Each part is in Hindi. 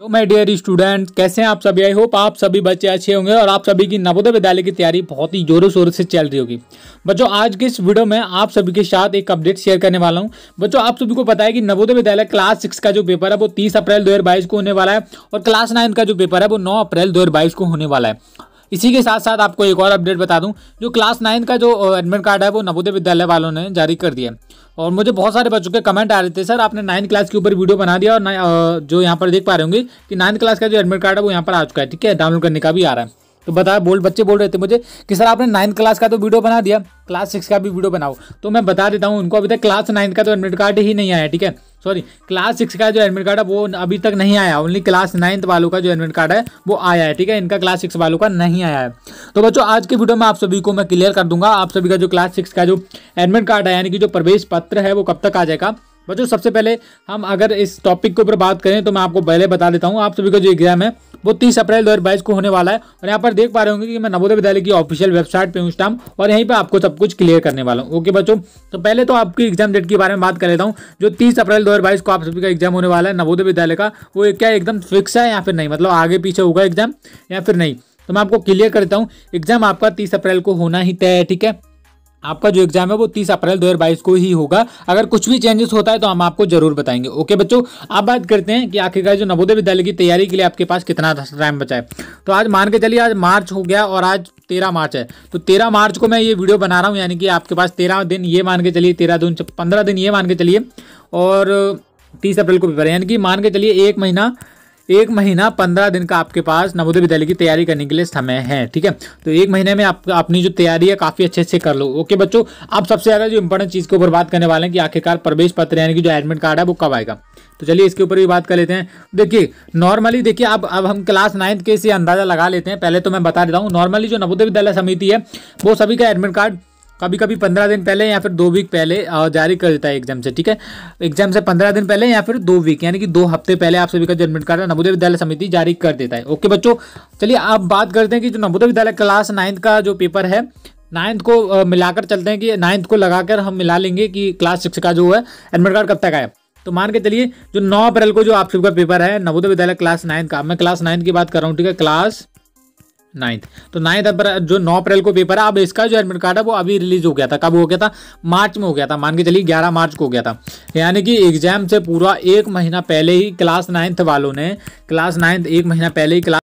तो मैं डियर स्टूडेंट कैसे हैं आप सभी आई होप आप सभी बच्चे अच्छे होंगे और आप सभी की नवोदय विद्यालय की तैयारी बहुत ही जोरों शोरों से चल रही होगी बच्चों आज के इस वीडियो में आप सभी के साथ एक अपडेट शेयर करने वाला हूं बच्चों आप सभी को पता है कि नवोदय विद्यालय क्लास सिक्स का जो पेपर है वो तीस अप्रैल दो को होने वाला है और क्लास नाइन का जो पेपर है वो नौ अप्रैल दो को होने वाला है इसी के साथ साथ आपको एक और अपडेट बता दूं जो क्लास नाइन्थ का जो एडमिट कार्ड है वो नवोदय विद्यालय वालों ने जारी कर दिया और मुझे बहुत सारे बच्चों के कमेंट आ रहे थे सर आपने नाइन्थ क्लास के ऊपर वीडियो बना दिया और जो यहाँ पर देख पा रहे होंगे कि नाइन्थ क्लास का जो एडमिट कार्ड है वो यहाँ पर आ चुका है ठीक है डाउनलोड करने का भी आ रहा है तो बताया बोल बच्चे बोल रहे थे मुझे कि सर आपने नाइन्थ क्लास का तो वीडियो बना दिया क्लास सिक्स का भी वीडियो बनाओ तो मैं बता देता हूँ उनको अभी तक क्लास नाइन्थ का तो एडमिट कार्ड ही नहीं आया ठीक है सॉरी क्लास सिक्स का जो एडमिट कार्ड है वो अभी तक नहीं आया ओनली क्लास नाइन्थ वालों का जो एडमिट कार्ड है वो आया है ठीक है इनका क्लास सिक्स वालों का नहीं आया है तो बच्चों आज के वीडियो में आप सभी को मैं क्लियर कर दूंगा आप सभी का जो क्लास सिक्स का जो एडमिट कार्ड है यानी कि जो प्रवेश पत्र है वो कब तक आ जाएगा बच्चों सबसे पहले हम अगर इस टॉपिक के ऊपर बात करें तो मैं आपको पहले बता देता हूँ आप सभी का जो एग्जाम है वो तीस अप्रैल दो को होने वाला है और यहाँ पर देख पा रहे होंगे कि मैं नवोदय विद्यालय की ऑफिशियल वेबसाइट पे हूँ स्टाम और यहीं पर आपको सब कुछ क्लियर करने वाला हूँ ओके बच्चों तो पहले तो आपकी एग्जाम डेट के बारे में बात कर लेता हूँ जो तीस अप्रैल दो को आप सभी का एग्जाम होने वाला है नवोदय विद्यालय का वो क्या एकदम फिक्स है या फिर नहीं मतलब आगे पीछे होगा एग्जाम या फिर नहीं तो मैं आपको क्लियर करता हूँ एग्जाम आपका तीस अप्रैल को होना ही तय है ठीक है आपका जो एग्जाम है वो 30 अप्रैल 2022 को ही होगा अगर कुछ भी चेंजेस होता है तो हम आपको जरूर बताएंगे ओके बच्चों आप बात करते हैं कि आखिरकार जो नवोदय विद्यालय की तैयारी के लिए आपके पास कितना टाइम बचा है तो आज मान के चलिए आज मार्च हो गया और आज तेरह मार्च है तो तेरह मार्च को मैं ये वीडियो बना रहा हूँ यानी कि आपके पास तेरह दिन ये मान के चलिए तेरह दिन पंद्रह दिन ये मान के चलिए और तीस अप्रैल को पेपर है यानी कि मान के चलिए एक महीना एक महीना पंद्रह दिन का आपके पास नवोदय विद्यालय की तैयारी करने के लिए समय है ठीक है तो एक महीने में आप अपनी जो तैयारी है काफ़ी अच्छे से कर लो ओके बच्चों अब सबसे ज़्यादा जो इंपॉर्टेंट चीज़ के ऊपर बात करने वाले हैं कि आखिरकार प्रवेश पत्र यानी कि जो एडमिट कार्ड है वो कब आएगा तो चलिए इसके ऊपर भी बात कर लेते हैं देखिए नॉर्मली देखिए अब अब हम क्लास नाइन्थ के से अंदाज़ा लगा लेते हैं पहले तो मैं बता देता हूँ नॉर्मली जो नवोदय विद्यालय समिति है वो सभी का एडमिट कार्ड कभी कभी पंद्रह दिन पहले या फिर दो वीक पहले जारी कर देता है एग्जाम से ठीक है एग्जाम से पंद्रह दिन पहले या फिर दो वीक यानी कि दो हफ्ते पहले आप सभी का जो एडमिट कार्ड नवोदय विद्यालय समिति जारी कर देता है ओके बच्चों चलिए आप बात करते हैं कि जो नवोदय विद्यालय क्लास नाइन्थ का जो पेपर है नाइन्थ को मिलाकर चलते हैं कि नाइन्थ को लगाकर हम मिला लेंगे कि क्लास सिक्स का जो है एडमिट कार्ड कब तक आया तो मान के चलिए जो नौ अप्रैल को जो आप सबका पेपर है नवोदय विद्यालय क्लास नाइन्थ का मैं क्लास नाइन्थ की बात कर रहा हूँ ठीक है क्लास नाइन्थ तो नाइन्थ अप्रैल जो नौ अप्रैल को पेपर है अब इसका जो एडमिट कार्ड है वो अभी रिलीज हो गया था कब हो गया था मार्च में हो गया था मान के चलिए ग्यारह मार्च को हो गया था यानी कि एग्जाम से पूरा एक महीना पहले ही क्लास नाइन्थ वालों ने क्लास नाइन्थ एक महीना पहले ही क्लास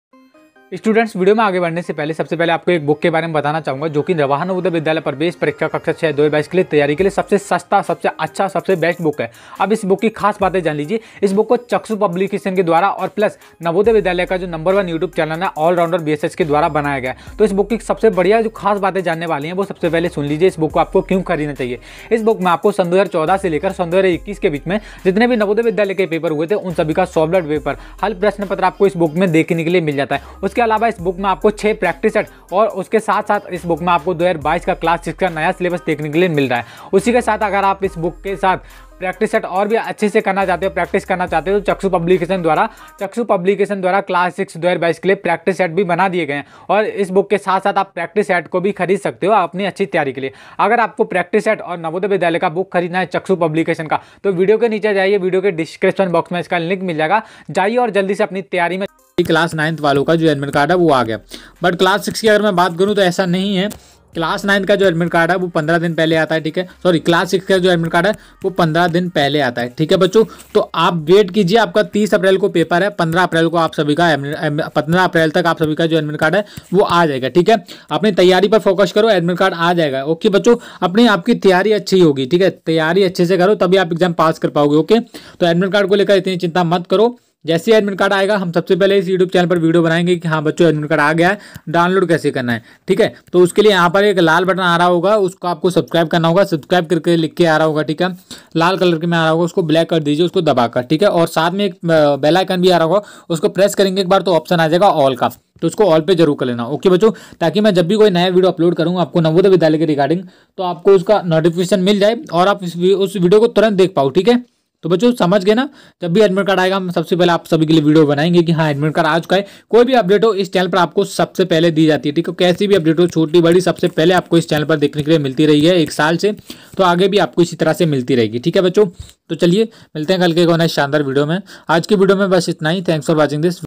स्टूडेंट्स वीडियो में आगे बढ़ने से पहले सबसे पहले आपको एक बुक के बारे में बताना चाहूंगा जो कि रवाहन उदय विद्यालय प्रवेश परीक्षा कक्षा छह दो बाईस के लिए तैयारी के लिए सबसे सस्ता सबसे अच्छा सबसे बेस्ट बुक है अब इस बुक की खास बातें जान लीजिए इस बुक को चक्षु पब्लिकेशन के द्वारा और प्लस नवोदय विद्यालय का जो नंबर वन यूट्यूब चैनल है ऑलराउंडर बी के द्वारा बनाया गया तो इस बुक की सबसे बढ़िया जो खास बातें जानने वाली है वो सबसे पहले सुन लीजिए इस बुक को आपको क्यों खरीदना चाहिए इस बुक में आपको सन दो से लेकर सन दो के बीच में जितने भी नवोदय विद्यालय के पेपर हुए थे उन सभी का सॉल्व पेपर हर प्रश्न पत्र आपको इस बुक में देखने के लिए मिल जाता है उसके अलावा इस बुक में आपको छह प्रैक्टिस सेट और उसके साथ साथ इस बुक में आपको बाईस का क्लास सिक्स का नया सिलेबस देखने के लिए मिल रहा है उसी के साथ अगर आप इस बुक के साथ प्रैक्टिस सेट और भी अच्छे से करना चाहते हो प्रैक्टिस करना चाहते हो तो चक्षु पब्लिकेशन द्वारा चक्षु पब्लिकेशन द्वारा क्लास सिक्स दो हज़ार बाईस के लिए प्रैक्टिस सेट भी बना दिए गए हैं और इस बुक के साथ साथ आप प्रैक्टिस सेट को भी खरीद सकते हो अपनी अच्छी तैयारी के लिए अगर आपको प्रैक्टिस सेट और नवोदय विद्यालय का बुक खरीदना है चक्षु पब्लिकेशन का तो वीडियो के नीचे जाइए वीडियो के डिस्क्रिप्शन बॉक्स में इसका लिंक मिल जाएगा जाइए और जल्दी से अपनी तैयारी में क्लास नाइन्थ वालों का जो एडमिट कार्ड है वो आ गया बट क्लास सिक्स की अगर मैं बात करूँ तो ऐसा नहीं है क्लास नाइन्थ का जो एडमिट कार्ड है वो पंद्रह दिन पहले आता है ठीक है सॉरी क्लास सिक्स का जो एडमिट कार्ड है वो पंद्रह दिन पहले आता है ठीक है बच्चों तो आप वेट कीजिए आपका तीस अप्रैल को पेपर है पंद्रह अप्रैल को आप सभी का पंद्रह अप्रैल तक आप सभी का जो एडमिट कार्ड है वो आ जाएगा ठीक है अपनी तैयारी पर फोकस करो एडमिट कार्ड आ जाएगा ओके बच्चों अपनी आपकी तैयारी अच्छी होगी ठीक है तैयारी अच्छे से करो तभी आप एग्जाम पास कर पाओगे ओके तो एडमिट कार्ड को लेकर इतनी चिंता मत करो जैसे ही एडमिट कार्ड आएगा हम सबसे पहले इस यूट्यूब चैनल पर वीडियो बनाएंगे कि हाँ बच्चों एडमिट कार्ड आ गया है डाउनलोड कैसे करना है ठीक है तो उसके लिए यहाँ पर एक लाल बटन आ रहा होगा उसको आपको सब्सक्राइब करना होगा सब्सक्राइब करके लिख के आ रहा होगा ठीक है लाल कलर के में आ रहा होगा उसको ब्लैक कर दीजिए उसको दबाकर ठीक है और साथ में एक बेलाइकन भी आ रहा होगा उसको प्रेस करेंगे एक बार तो ऑप्शन आ जाएगा ऑल का तो उसको ऑल पे जरूर कर लेना ओके बच्चों ताकि मैं जब भी कोई नया वीडियो अपलोड करूँगा आपको नवोदय विद्यालय के रिगार्डिंग तो आपको उसका नोटिफिकेशन मिल जाए और आप उस वीडियो को तुरंत देख पाओ ठीक है तो बच्चों समझ गए ना जब भी एडमिट कार्ड आएगा हम सबसे पहले आप सभी के लिए वीडियो बनाएंगे कि हाँ एडमिट कार्ड आ चुका है कोई भी अपडेट हो इस चैनल पर आपको सबसे पहले दी जाती है ठीक है कैसी भी अपडेट हो छोटी बड़ी सबसे पहले आपको इस चैनल पर देखने के लिए मिलती रही है एक साल से तो आगे भी आपको इसी तरह से मिलती रहेगी ठीक है बच्चों तो चलिए मिलते हैं कल के कोने शानदार वीडियो में आज की वीडियो में बस इतना ही थैंक्स फॉर वॉचिंग दिस